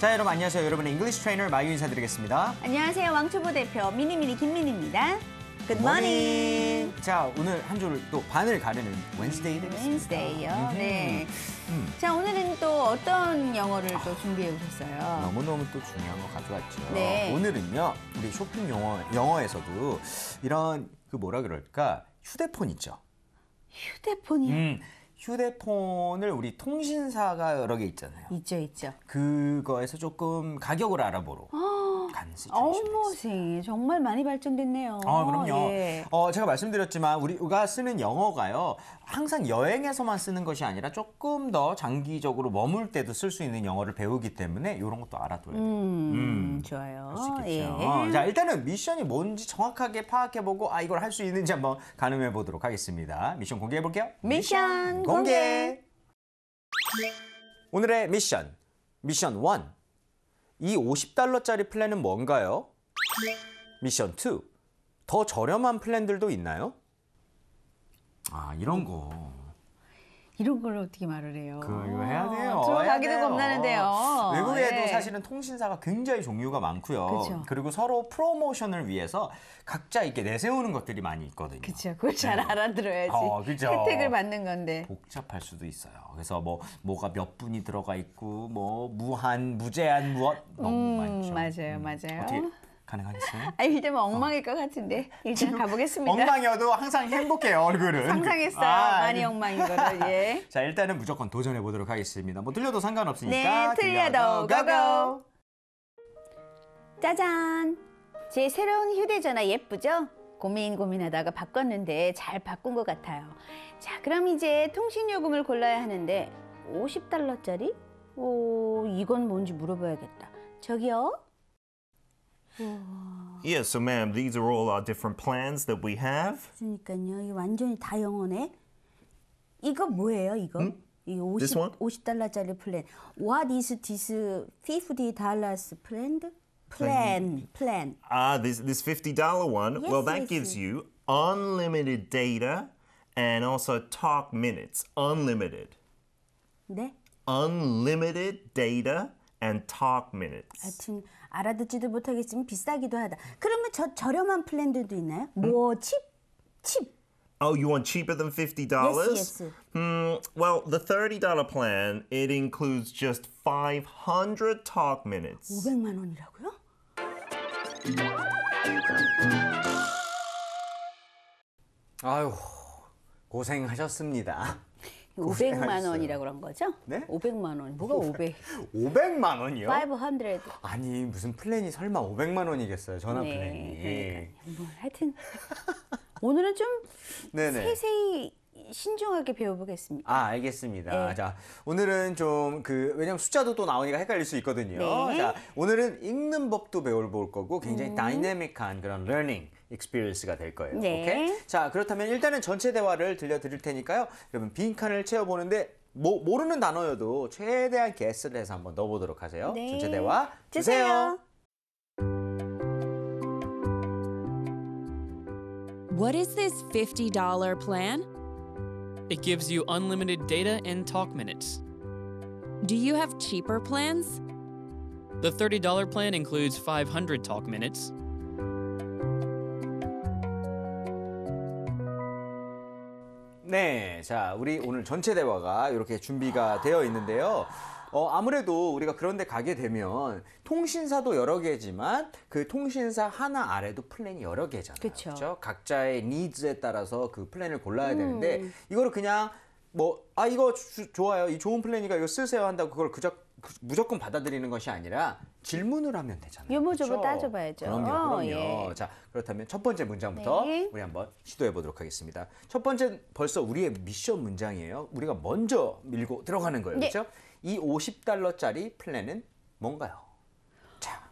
자, 여러분 안녕하세요. 여러분의 잉글리시 트레이너 마유 인사드리겠습니다. 안녕하세요. 왕초보 대표 미니미니 김민입니다. 굿모닝. 자, 오늘 한 주를 또 반을 가르는 웬스데이 되겠습니다. 웬스데이요. 음. 네. 음. 자, 오늘은 또 어떤 영어를 아, 또 준비해 오셨어요? 너무너무 또 중요한 거 가져왔죠. 네. 오늘은요. 우리 쇼핑 영어 영어에서도 이런 그 뭐라 그럴까? 휴대폰 있죠. 휴대폰이요. 음. 휴대폰을 우리 통신사가 여러 개 있잖아요. 있죠, 있죠. 그거에서 조금 가격을 알아보러. 아 않은 시츄에 정말 많이 발전됐네요. 어, 그럼요. 예. 어, 제가 말씀드렸지만 우리가 쓰는 영어가요. 항상 여행에서만 쓰는 것이 아니라 조금 더 장기적으로 머물 때도 쓸 수 있는 영어를 배우기 때문에 이런 것도 알아둬야 돼요. 음, 음. 좋아요. 예. 어, 자, 일단은 미션이 뭔지 정확하게 파악해보고 아 이걸 할 수 있는지 한번 가늠해 보도록 하겠습니다. 미션 공개해볼게요. 미션, 공개. 공개. 오늘의 미션, 미션 원. 이 50달러짜리 플랜은 뭔가요? 미션 2. 더 저렴한 플랜들도 있나요? 아, 이런 음. 거. 이런 걸 어떻게 말을 해요? 그거 해야 아, 돼요. 들어가기도 겁나는데요. 외국에도 네. 사실은 통신사가 굉장히 종류가 많고요. 그쵸. 그리고 서로 프로모션을 위해서 각자 이렇게 내세우는 것들이 많이 있거든요. 그렇죠. 그걸 잘 네. 알아들어야지. 어, 그쵸. 혜택을 받는 건데. 복잡할 수도 있어요. 그래서 뭐 뭐가 몇 분이 들어가 있고 뭐 무한, 무제한 무엇 너무 음, 많죠. 맞아요. 음. 맞아요. 어떻게 가능하겠어요? 아, 이제만 엉망일 어. 것 같은데 일단 가보겠습니다. 엉망이어도 항상 행복해요 얼굴은. 상상했어요. 아, 많이 엉망인 거를. 예. 자 일단은 무조건 도전해 보도록 하겠습니다. 뭐 틀려도 상관없으니까. 네, 틀려도 고고. 짜잔. 제 새로운 휴대전화 예쁘죠? 고민 고민하다가 바꿨는데 잘 바꾼 것 같아요. 자 그럼 이제 통신 요금을 골라야 하는데 50달러짜리? 오 이건 뭔지 물어봐야겠다. 저기요. Yeah, so ma'am, these are all our different plans that we have. 그러니까요, 완전히 다 영어네. 이거 뭐예요, 이거? 음? 이 50, 50달러짜리 플랜. What is this 50 dollars plan? Plan, plan. Ah, this this 50 dollar one. Yes, well, that yes. gives you unlimited data and also talk minutes, unlimited. 네? Unlimited data and talk minutes. 하여튼 알아듣지도 못하겠지만 비싸기도 하다. 그러면 저 저렴한 플랜들도 있나요? 뭐 칩? 칩. Oh, you want cheaper than fifty dollars? Yes, yes. Hmm. Well, the thirty dollar plan it includes just five hundred talk minutes. 500만 원이라고요? 아유 고생하셨습니다. 500만 원이라고 그런 거죠? 네? 500만 원. 뭐가 500? 500만 원이요? 500. 아니 무슨 플랜이 설마 500만 원이겠어요 전화 네, 플랜이. 그러니까뭐 하여튼 오늘은 좀 네네. 세세히 신중하게 배워보겠습니다. 아 알겠습니다. 네. 자 오늘은 좀 그 왜냐면 숫자도 또 나오니까 헷갈릴 수 있거든요. 네. 자 오늘은 읽는 법도 배워볼 거고 굉장히 음. 다이내믹한 그런 러닝. 익스피리언스가 될 거예요. 네. 오케이? 자, 그렇다면 일단은 전체 대화를 들려드릴 테니까요. 여러분 빈칸을 채워보는데 모, 모르는 단어여도 최대한 게스를 해서 한번 넣어보도록 하세요. 네. 전체 대화 주세요. 주세요. What is this $50 plan? It gives you unlimited data and talk minutes. Do you have cheaper plans? The $30 plan includes 500 talk minutes. 네, 자 우리 오늘 전체 대화가 이렇게 준비가 되어 있는데요. 어, 아무래도 우리가 그런데 가게 되면 통신사도 여러 개지만 그 통신사 하나 아래도 플랜이 여러 개잖아요. 그렇죠. 각자의 니즈에 따라서 그 플랜을 골라야 음. 되는데 이거를 그냥 뭐 아 이거 주, 좋아요 이 좋은 플랜이니까 이거 쓰세요 한다고 그걸 그저 그 무조건 받아들이는 것이 아니라 질문을 하면 되잖아요. 유무조부 그렇죠? 따져봐야죠. 그럼요, 그럼요. 어, 예. 자, 그렇다면 첫 번째 문장부터 네. 우리 한번 시도해 보도록 하겠습니다. 첫 번째 벌써 우리의 미션 문장이에요. 우리가 먼저 밀고 들어가는 거예요. 네. 그렇죠? 이 50달러짜리 플랜은 뭔가요? 자.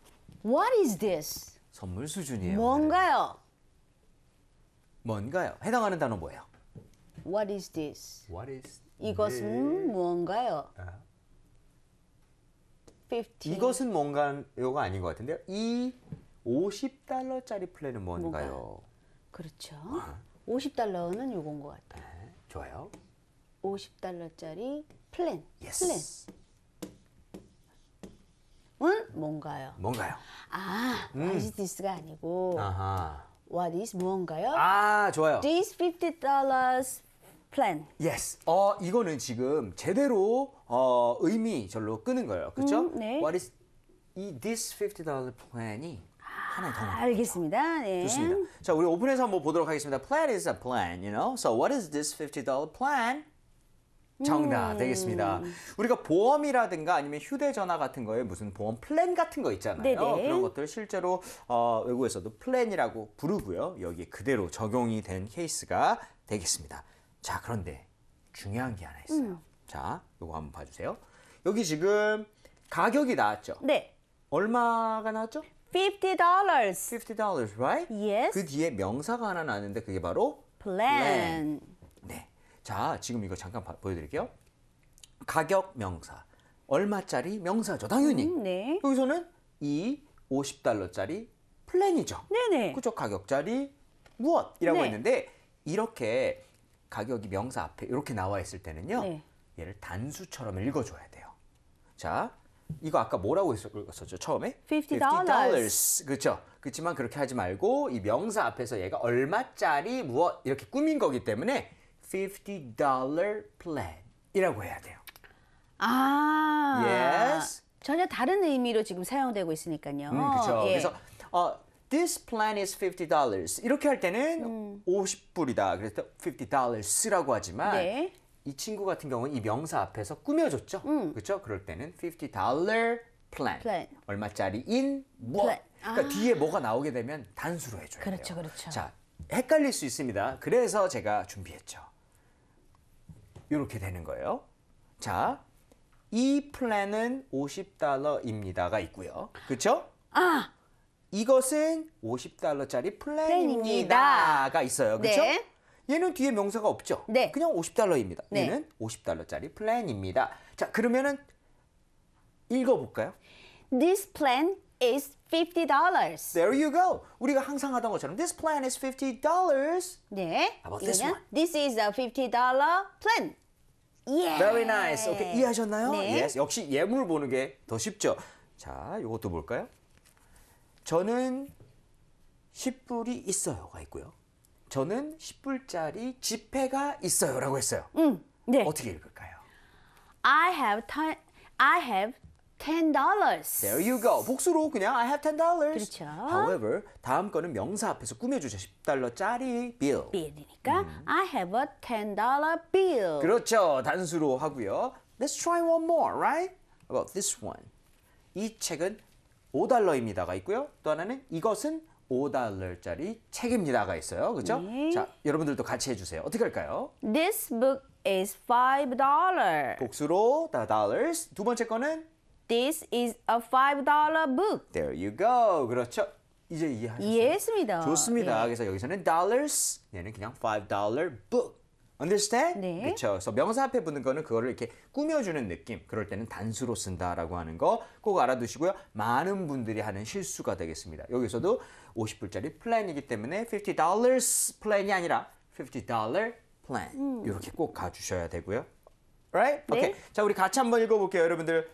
What is this? 선물 수준이에요. 뭔가요? 뭔가요? 해당하는 단어 뭐예요? What is this? What is 이것은 this? 뭔가요? 아. 5 이것은 뭔가요가 아닌 것 같은데요. 이 50달러짜리 플랜은 뭔가요? 뭐가? 그렇죠. 50달러는 아. 요건 것 같아요. 네, 좋아요. 50달러짜리 플랜. 예스. 플랜은 뭔가요? 뭔가요? 아, 음. what is this가 아니고 아하. what is 무언가요? 아, 좋아요. t h e s $50 plan. Yes. 어 이거는 지금 제대로 어 의미절로 끄는 거예요. 그렇죠? 음, 네. What is 이 this $50 plan이 하나 더 아, 알겠습니다. 네. 좋습니다. 자, 우리 오픈해서 한번 보도록 하겠습니다. Plan is a plan, you know. So what is this $50 plan? 정답 음. 되겠습니다. 우리가 보험이라든가 아니면 휴대전화 같은 거에 무슨 보험 플랜 같은 거 있잖아요. 네네. 그런 것들 실제로 어, 외국에서도 플랜이라고 부르고요. 여기 그대로 적용이 된 케이스가 되겠습니다. 자, 그런데 중요한 게 하나 있어요. 음. 자, 요거 한번 봐주세요. 여기 지금 가격이 나왔죠? 네. 얼마가 나왔죠? $50. $50, right? Yes. 그 뒤에 명사가 하나 나왔는데 그게 바로 plan. plan. 네. 자, 지금 이거 잠깐 봐, 보여드릴게요. 가격 명사. 얼마짜리 명사죠. 당연히. 음, 네. 여기서는 이 50달러짜리 플랜이죠. 네네. 그쪽 가격짜리 무엇이라고 네. 했는데 이렇게 가격이 명사 앞에 이렇게 나와 있을 때는요. 네. 얘를 단수처럼 읽어줘야 돼요. 자, 이거 아까 뭐라고 했었죠? 처음에? $50. $50. 그렇죠. 그렇지만 그렇게 하지 말고 이 명사 앞에서 얘가 얼마짜리 무엇 이렇게 꾸민 거기 때문에 $50 plan이라고 해야 돼요. 아. Yes. 전혀 다른 의미로 지금 사용되고 있으니까요. 음, 그렇죠. 예. 그래서 어, This plan is $50. 이렇게 할 때는 음. 50불이다. 그래서 $50라고 하지만 네. 이 친구 같은 경우는 이 명사 앞에서 꾸며줬죠. 음. 그렇죠? 그럴 때는 $50 plan. plan. 얼마짜리인 뭐. Plan. 그러니까 아. 뒤에 뭐가 나오게 되면 단수로 해줘야 그렇죠, 돼요. 그렇죠. 자, 헷갈릴 수 있습니다. 그래서 제가 준비했죠. 이렇게 되는 거예요. 자, 이 플랜은 50달러입니다가 있고요. 그렇죠? 아, 이것은 50달러짜리 플랜입니다. 가 있어요. 그렇죠? 네. 얘는 뒤에 명사가 없죠? 네. 그냥 50달러입니다. 네. 얘는 50달러짜리 플랜입니다. 자, 그러면은 읽어 볼까요? This plan is $50. There you go. 우리가 항상 하던 것처럼 this plan is $50. 네. 아, About this one. This is a $50 plan. Yeah. Very nice. 오케이. 이해하셨나요? 네. Yes. 역시 예물 보는 게 더 쉽죠. 자, 이것도 볼까요? 저는 10불이 있어요가 있고요. 저는 10불짜리 지폐가 있어요라고 했어요. 음, 네. 어떻게 읽을까요? I have ten, I have ten dollars. There you go. 복수로 그냥 I have ten dollars. 그렇죠. However, 다음 거는 명사 앞에서 꾸며주죠. 10달러짜리 bill. bill이니까 음. I have a ten dollar bill. 그렇죠. 단수로 하고요. Let's try one more, right? About this one. 이 책은 5달러입니다가 있고요. 또 하나는 이것은 5달러짜리 책입니다가 있어요. 그죠? 네. 자, 여러분들도 같이 해주세요. 어떻게 할까요? This book is f dollar. 복수로 the dollars. 두 번째 거는 This is a f dollar book. There you go. 그렇죠. 이제 이해하셨어요? 이해했습니다. 좋습니다. 예. 그래서 여기서는 dollars, 얘는 그냥 f dollar book. Understand? 네. 그렇죠. 그래서 명사 앞에 붙는 거는 그거를 이렇게 꾸며주는 느낌. 그럴 때는 단수로 쓴다라고 하는 거 꼭 알아두시고요. 많은 분들이 하는 실수가 되겠습니다. 여기서도 50불짜리 플랜이기 때문에 50 dollars 플랜이 아니라 50 dollar plan 음. 이렇게 꼭 가주셔야 되고요. Right? 네. 오케이. 자 우리 같이 한번 읽어볼게요, 여러분들.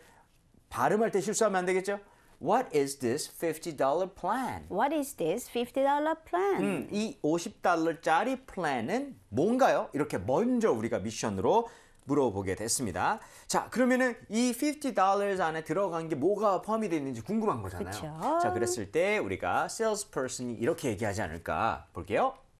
발음할 때 실수하면 안 되겠죠? What is this $50 plan? What is this $50 plan? 음, 이 50달러짜리 플랜은 뭔가요? 이렇게 먼저 우리가 미션으로 물어보게 됐습니다. 자, 그러면은 이 $50 안에 들어간 게 뭐가 포함이 되어 있는지 궁금한 거잖아요. 그쵸? 자, 그랬을 때 우리가 salesperson이 이렇게 얘기하지 않을까 볼게요.